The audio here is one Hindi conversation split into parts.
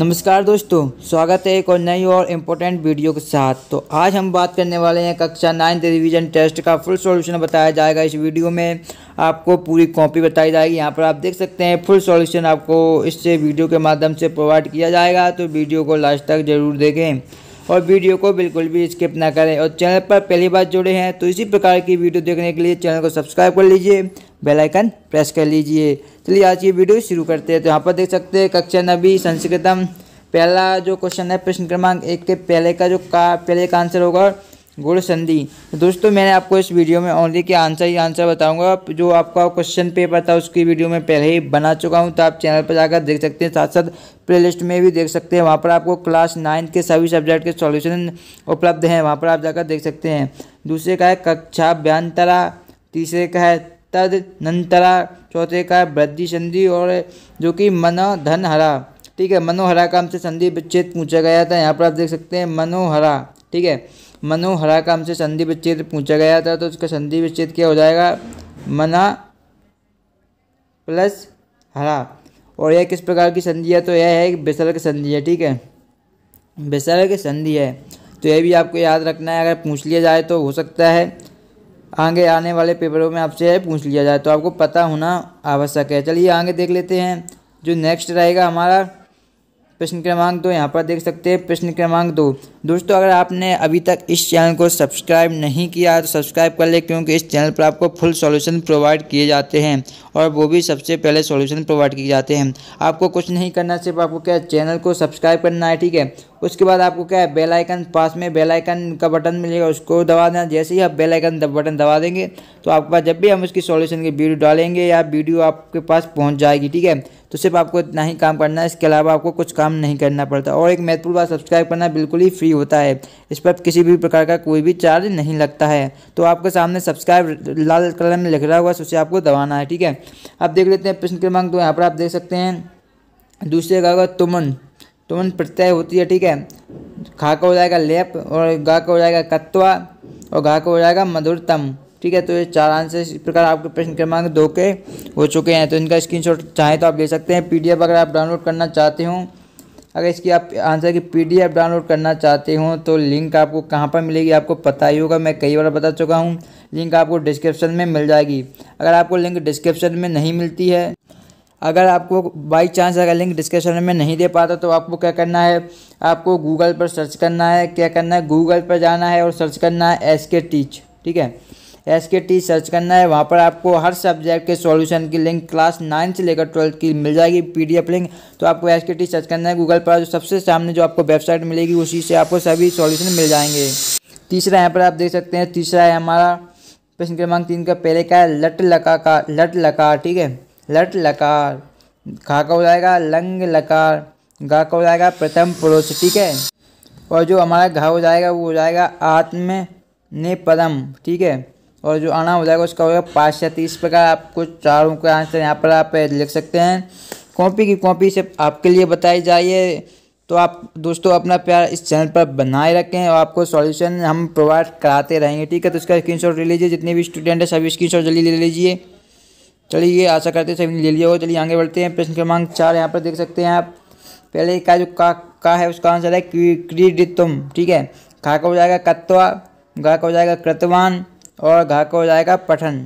नमस्कार दोस्तों स्वागत है एक और नई और इम्पोर्टेंट वीडियो के साथ तो आज हम बात करने वाले हैं कक्षा नाइन्थ रिवीजन टेस्ट का फुल सॉल्यूशन बताया जाएगा इस वीडियो में आपको पूरी कॉपी बताई जाएगी यहाँ पर आप देख सकते हैं फुल सॉल्यूशन आपको इससे वीडियो के माध्यम से प्रोवाइड किया जाएगा तो वीडियो को लास्ट तक ज़रूर देखें और वीडियो को बिल्कुल भी स्किप ना करें और चैनल पर पहली बार जुड़े हैं तो इसी प्रकार की वीडियो देखने के लिए चैनल को सब्सक्राइब कर लीजिए बेलाइकन प्रेस कर लीजिए चलिए आज की वीडियो शुरू करते हैं तो यहाँ पर देख सकते हैं कक्षा नबी संस्कृतम पहला जो क्वेश्चन है प्रश्न क्रमांक एक के पहले का जो का पहले का आंसर होगा गुड़ संधि दोस्तों मैंने आपको इस वीडियो में ओनली के आंसर ही आंसर बताऊंगा जो आपका क्वेश्चन पेपर था उसकी वीडियो में पहले ही बना चुका हूं तो आप चैनल पर जाकर देख सकते हैं साथ साथ प्लेलिस्ट में भी देख सकते हैं वहां पर आपको क्लास नाइन्थ के सभी सब्जेक्ट के सॉल्यूशन उपलब्ध हैं वहाँ पर आप जाकर देख सकते हैं दूसरे का है कक्षा ब्यांतरा तीसरे का है तद नंतरा चौथे का है वृद्धि संधि और जो कि मन धन हरा ठीक है मनोहरा का हमसे संधि विच्छेद पूछा गया था यहाँ पर आप देख सकते हैं मनोहरा ठीक है मनोहरा का हमसे संधि विच्छेद पूछा गया था तो उसका संधि विच्छेद क्या हो जाएगा मना प्लस हरा और यह किस प्रकार की संधि है तो यह है विसर्ग संधि है ठीक है विसर्ग संधि है तो यह भी आपको याद रखना है अगर पूछ लिया जाए तो हो सकता है आगे आने वाले पेपरों में आपसे पूछ लिया जाए तो आपको पता होना आवश्यक है चलिए आगे देख लेते हैं जो नेक्स्ट रहेगा हमारा प्रश्न क्रमांक दो यहाँ पर देख सकते हैं प्रश्न क्रमांक दो दोस्तों अगर आपने अभी तक इस चैनल को सब्सक्राइब नहीं किया तो सब्सक्राइब कर ले क्योंकि इस चैनल पर आपको फुल सॉल्यूशन प्रोवाइड किए जाते हैं और वो भी सबसे पहले सॉल्यूशन प्रोवाइड किए जाते हैं आपको कुछ नहीं करना सिर्फ आपको क्या चैनल को सब्सक्राइब करना है ठीक है उसके बाद आपको क्या है बेलाइकन पास में बेलाइकन का बटन मिलेगा उसको दबा देना जैसे ही आप बेलाइकन बटन दबा देंगे तो आपके पास जब भी हम उसकी सॉल्यूशन की वीडियो डालेंगे या वीडियो आपके पास पहुँच जाएगी ठीक है तो सिर्फ आपको इतना ही काम करना है इसके अलावा आपको कुछ काम नहीं करना पड़ता और एक महत्वपूर्ण बात सब्सक्राइब करना बिल्कुल ही फ्री होता है इस पर किसी भी प्रकार का कोई भी चार्ज नहीं लगता है तो आपके सामने सब्सक्राइब लाल कलर में लिख रहा हुआ उसे आपको दबाना है ठीक है आप देख लेते हैं प्रश्न क्रमांक दो यहाँ पर आप देख सकते हैं दूसरे का होगा तुमन तुमन प्रत्यय होती है ठीक है खा का हो जाएगा लेप और गा का हो जाएगा कत्वा और घा का हो जाएगा मधुरतम ठीक है तो ये चार आंसर इस प्रकार आपके प्रश्न क्रमांक दो के हो चुके हैं तो इनका स्क्रीनशॉट चाहें तो आप ले सकते हैं पीडीएफ अगर आप डाउनलोड करना चाहते हो अगर इसकी आप आंसर की पीडीएफ डाउनलोड करना चाहते हो तो लिंक आपको कहाँ पर मिलेगी आपको पता ही होगा मैं कई बार बता चुका हूँ लिंक आपको डिस्क्रिप्शन में मिल जाएगी अगर आपको लिंक डिस्क्रिप्शन में नहीं मिलती है अगर आपको बाई चांस अगर लिंक डिस्क्रिप्शन में नहीं दे पाता तो आपको क्या करना है आपको गूगल पर सर्च करना है क्या करना है गूगल पर जाना है और सर्च करना है एस के टीच ठीक है एस के टी सर्च करना है वहाँ पर आपको हर सब्जेक्ट के सॉल्यूशन की लिंक क्लास नाइन से लेकर ट्वेल्थ की मिल जाएगी पीडीएफ लिंक तो आपको एस के टी सर्च करना है गूगल पर जो सबसे सामने जो आपको वेबसाइट मिलेगी उसी से आपको सभी सॉल्यूशन मिल जाएंगे तीसरा यहाँ पर आप देख सकते हैं तीसरा है हमारा प्रश्न क्रमांक तीन का पहले का है लट लका का लट लकार ठीक है लट लकार खा का हो जाएगा लंग लकार गा का हो जाएगा प्रथम पुरुष ठीक है और जो हमारा घा हो जाएगा वो हो जाएगा आत्म ने पदम ठीक है और जो आना हो जाएगा उसका होगा पाँच से तीस प्रकार आपको चारों का आंसर यहाँ पर आप लिख सकते हैं कॉपी की कॉपी से आपके लिए बताई जाइए तो आप दोस्तों अपना प्यार इस चैनल पर बनाए रखें और आपको सॉल्यूशन हम प्रोवाइड कराते रहेंगे ठीक है तो इसका स्क्रीन ले लीजिए जितने भी स्टूडेंट हैं सभी स्क्रीन जल्दी ले लीजिए चलिए ये आशा करते सभी ले लिया हो चलिए आगे बढ़ते हैं प्रश्न क्रमांक चार यहाँ पर देख सकते हैं आप पहले का जो का का है उसका आंसर है क्रीडितुम ठीक है खा का हो जाएगा कत्वा गा का हो जाएगा कृतवान और घा का हो जाएगा पठन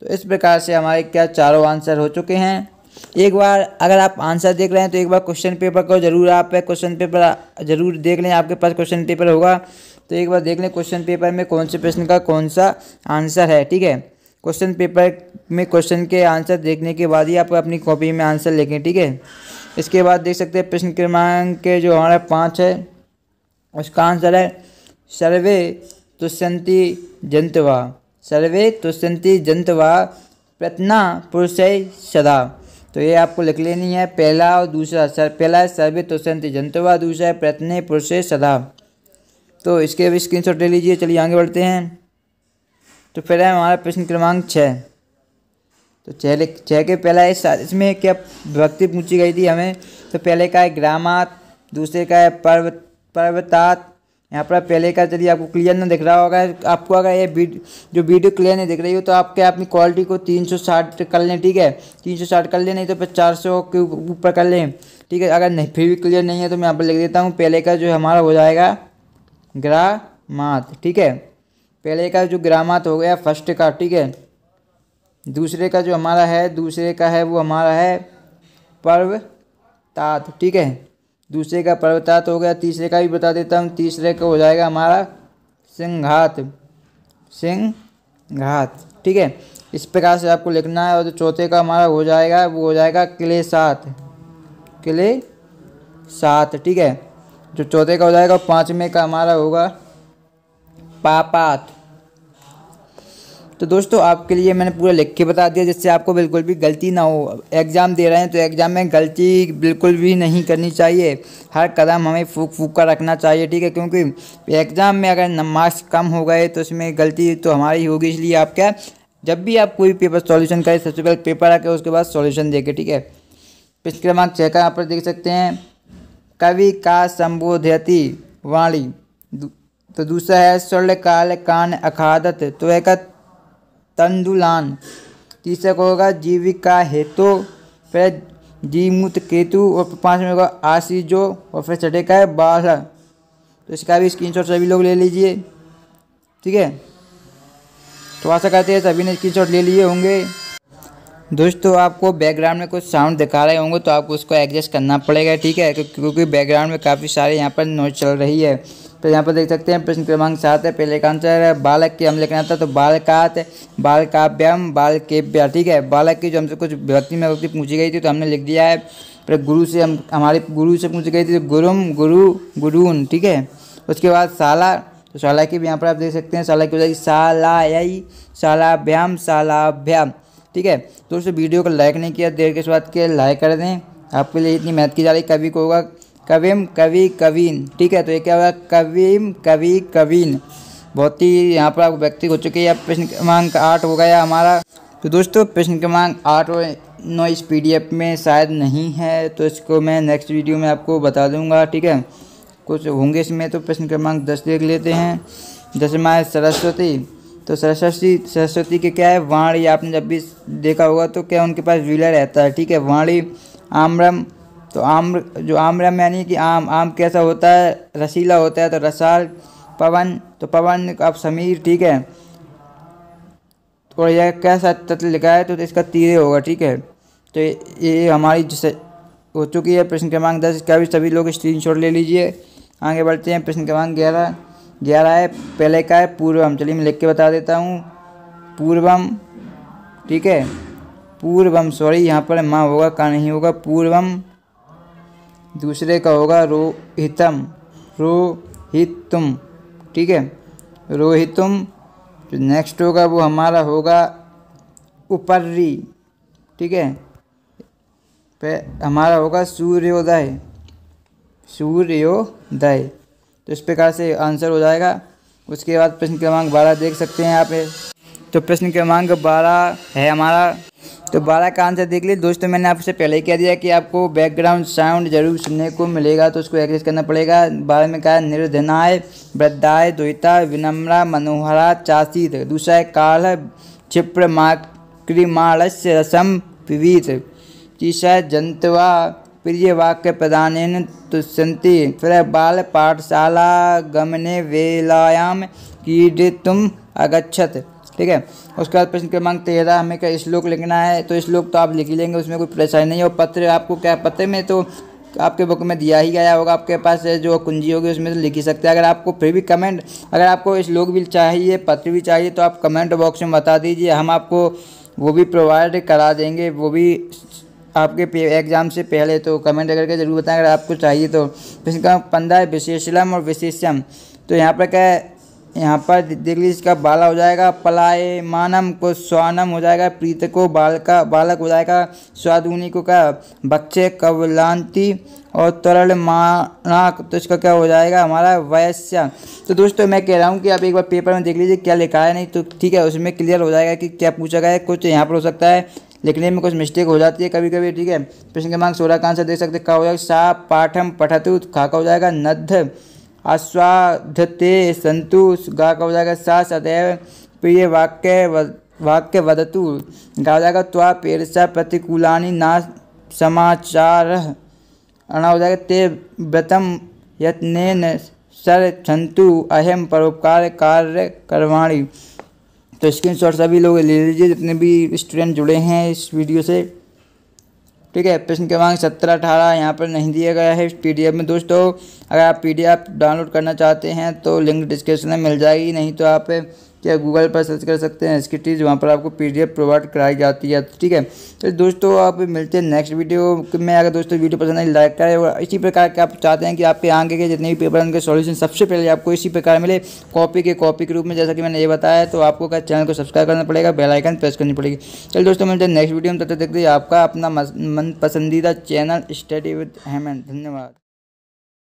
तो इस प्रकार से हमारे क्या चारों आंसर हो चुके हैं एक बार अगर आप आंसर देख रहे हैं तो एक बार क्वेश्चन पेपर को जरूर आप क्वेश्चन पेपर जरूर देख लें आपके पास क्वेश्चन पेपर होगा तो एक बार देख लें क्वेश्चन पेपर में कौन से प्रश्न का कौन सा आंसर है ठीक है क्वेश्चन पेपर में क्वेश्चन के आंसर देखने के बाद ही आप अपनी कॉपी में आंसर लिखें ठीक है इसके बाद देख सकते हैं प्रश्न क्रमांक के जो हमारा पाँच है उसका आंसर है सर्वे तुष्यन्ति जंतवा सर्वे तुष्यन्ति जंतवा प्रतना पुरुष सदा तो ये आपको लिख लेनी है पहला और दूसरा सर पहला है सर्वे तुष्यन्ति जंतवा दूसरा है प्रतने पुरुष सदा तो इसके भी स्क्रीन शॉट ले लीजिए चलिए आगे बढ़ते हैं तो फिर है हमारा प्रश्न क्रमांक छः तो छः छः के पहला है इसमें क्या भक्ति पूछी गई थी हमें तो पहले का है ग्रामात दूसरे का है पर्वत पर्वतात यहाँ पर पहले का यदि आपको क्लियर ना दिख रहा होगा आपको अगर ये जो वीडियो क्लियर नहीं दिख रही हो तो आपके अपनी क्वालिटी को 360 कर लें ठीक है 360 कर लें नहीं तो चार सौ के ऊपर कर लें ठीक है अगर नहीं फिर भी क्लियर नहीं है तो मैं यहाँ पर लिख देता हूँ पहले का जो हमारा हो जाएगा ग्रामात ठीक है पहले का जो ग्रामात हो गया फर्स्ट का ठीक है दूसरे का जो हमारा है दूसरे का है वो हमारा है पर्व तात ठीक है दूसरे का पर्वतात हो गया तीसरे का भी बता देता हूँ तीसरे का हो जाएगा हमारा सिंघात सिंघात ठीक है इस प्रकार से आपको लिखना है और जो चौथे का हमारा हो जाएगा वो हो जाएगा किले सात किले सात ठीक है जो चौथे का हो जाएगा पाँचवें का हमारा होगा पापात तो दोस्तों आपके लिए मैंने पूरा लिख के बता दिया जिससे आपको बिल्कुल भी गलती ना हो एग्ज़ाम दे रहे हैं तो एग्ज़ाम में गलती बिल्कुल भी नहीं करनी चाहिए हर कदम हमें फूक फूक कर रखना चाहिए ठीक है क्योंकि एग्ज़ाम में अगर मार्क्स कम हो गए तो उसमें गलती तो हमारी होगी इसलिए आप क्या जब भी आप कोई पेपर सोल्यूशन करें सबसे पहले पेपर आके उसके बाद दे देखें ठीक है पिछले क्रमांक चेक आप पर देख सकते हैं कवि का संबोधयति वाणी तो दूसरा है काल कान अखादत तो एक तंदुलान तीसरा को होगा जीविका हेतु फिर जीमूत केतु और पाँच में होगा आशीजो और फिर छठे का है बारह तो इसका भी स्क्रीन शॉट सभी लोग ले लीजिए ठीक है तो आशा करते हैं सभी ने स्क्रीन शॉट ले लिए होंगे दोस्तों आपको बैकग्राउंड में कुछ साउंड दिखा रहे होंगे तो आपको उसको एडजस्ट करना पड़ेगा ठीक है क्योंकि बैकग्राउंड में काफ़ी सारे यहाँ पर नोट चल रही है तो यहाँ पर देख सकते हैं प्रश्न क्रमांक सात है पहले का आंसर है बालक की हम लेकर आता तो बालकात बाल बालकेव्य ठीक है बालक की जो हमसे कुछ व्यक्ति में व्यक्ति पूछी गई थी तो हमने लिख दिया है पर गुरु से हम हमारे गुरु से पूछी गई थी तो गुरुम गुरु गुरून ठीक है उसके बाद साला तो शाला की भी यहाँ पर आप देख सकते हैं शाला की हो जाएगी शालायी शालाभ्याम शालाभ्याम ठीक है दोस्तों वीडियो को लाइक नहीं किया देर के स्वाद के लाइक कर दें आपके लिए इतनी मेहनत की जा रही कभी को होगा कविम कवि कवीन ठीक है तो ये क्या होगा कविम कवि कवीन बहुत ही यहाँ पर आप व्यक्ति हो चुकी है प्रश्न क्रमांक आठ हो गया हमारा तो दोस्तों प्रश्न क्रमांक आठ नौ इस पी में शायद नहीं है तो इसको मैं नेक्स्ट वीडियो में आपको बता दूंगा ठीक है कुछ होंगे इसमें तो प्रश्न क्रमांक दस देख लेते हैं जैसे माए सरस्वती तो सरस्वती सरस्वती के क्या है वाणी आपने जब भी देखा होगा तो क्या उनके पास व्हीलर रहता है ठीक है वाणी आम्रम तो आम जो आम्रम यानी कि आम आम कैसा होता है रसीला होता है तो रसाल पवन तो पवन अब समीर ठीक है और यह कैसा तत्व लिखा है तो इसका तीरे होगा ठीक है तो ये हमारी जैसे हो चुकी है प्रश्न क्रमांक दस इसका भी सभी लोग स्क्रीन ले लीजिए आगे बढ़ते हैं प्रश्न क्रमांक ग्यारह ग्यारह है पहले का है पूर्वम चलिए मैं लिख के बता देता हूँ पूर्वम ठीक है पूर्वम सॉरी यहाँ पर माँ होगा का नहीं होगा पूर्वम दूसरे का होगा रोहितम रोहितुम ठीक है रोहितुम जो नेक्स्ट होगा वो हमारा होगा उपर्री ठीक है हमारा होगा सूर्योदय सूर्योदय तो इस प्रकार से आंसर हो जाएगा उसके बाद प्रश्न क्रमांक बारह देख सकते हैं आप तो प्रश्न क्रमांक बारह है हमारा तो बारह कान से देख लीजिए दोस्तों मैंने आपसे पहले ही कह दिया कि आपको बैकग्राउंड साउंड जरूर सुनने को मिलेगा तो उसको एग्रेस करना पड़ेगा बारह में कहा निर्धनाय वृद्धाय द्विता विनम्रा मनोहरा चासीत दूसरा है काल क्षिप्र माक्रिमाणस्य रसम विवीत तीसरा है जंतवा प्रिय वाक्य प्रदान तुष्यंति फिर बाल पाठशाला गमने वेलायाम तुम अगछत ठीक है उसके बाद प्रश्न क्रमांक तेरह हमें क्या श्लोक लिखना है तो श्लोक तो आप लिख लेंगे उसमें कोई परेशानी नहीं हो पत्र आपको क्या पत्र में तो आपके बुक में दिया ही गया होगा आपके पास जो कुंजी होगी उसमें तो लिख ही सकते हैं अगर आपको फिर भी कमेंट अगर आपको श्लोक भी चाहिए पत्र भी चाहिए तो आप कमेंट बॉक्स में बता दीजिए हम आपको वो भी प्रोवाइड करा देंगे वो भी आपके एग्जाम से पहले तो कमेंट करके जरूर बताएं अगर आपको चाहिए तो पंद्रह विशेषलम और विशेषम तो यहाँ पर क्या है यहाँ पर देख लीजिए इसका बाला हो जाएगा पलाय मानम को स्वानम हो जाएगा प्रीत को बाल का बालक हो जाएगा स्वादुनी को का बच्चे कवलांति और तरल मानक तो इसका क्या हो जाएगा हमारा वयस्य तो दोस्तों मैं कह रहा हूँ कि आप एक बार पेपर में देख लीजिए क्या लिखा है नहीं तो ठीक है उसमें क्लियर हो जाएगा कि क्या पूछा गया है कुछ यहाँ पर हो सकता है लिखने में कुछ मिस्टेक हो जाती है कभी कभी ठीक है प्रश्न क्रमांक सोलह का आंसर देख सकते क्या हो जाएगा सा पाठम पठतु खाका हो जाएगा नद्ध आस्वाद्य संतु गा का हो जाएगा सा सदैव प्रिय वाक्य वाक्य वदतु गा हो जाएगा त्वा पेरसा प्रतिकूलानि ना समाचार अणा हो जाएगा ते व्रतम यत्न सर छंतु अहम परोपकार कार्य करवाणी तो स्क्रीन शॉट सभी लोग ले लीजिए जितने भी स्टूडेंट जुड़े हैं इस वीडियो से ठीक है प्रश्न क्रमांक सत्रह अठारह यहाँ पर नहीं दिया गया है इस पीडीएफ में दोस्तों अगर आप पीडीएफ डाउनलोड करना चाहते हैं तो लिंक डिस्क्रिप्शन में मिल जाएगी नहीं तो आप क्या गूगल पर सर्च कर सकते हैं इसकी चीज़ वहाँ पर आपको पी प्रोवाइड कराई जाती है ठीक है तो दोस्तों आप मिलते हैं नेक्स्ट वीडियो में अगर दोस्तों वीडियो पसंद आई लाइक करें और इसी प्रकार के आप चाहते हैं कि आपके आगे के जितने भी पेपर उनके सॉल्यूशन सबसे पहले आपको इसी प्रकार मिले कॉपी के कॉपी के रूप में जैसा कि मैंने ये बताया तो आपको क्या चैनल को सब्सक्राइब करना पड़ेगा बेलाइकन प्रेस करनी पड़ेगी चलिए दोस्तों मिलते हैं नेक्स्ट वीडियो में तब तक देखते आपका अपना मन पसंदीदा चैनल स्टडी विद हेमन धन्यवाद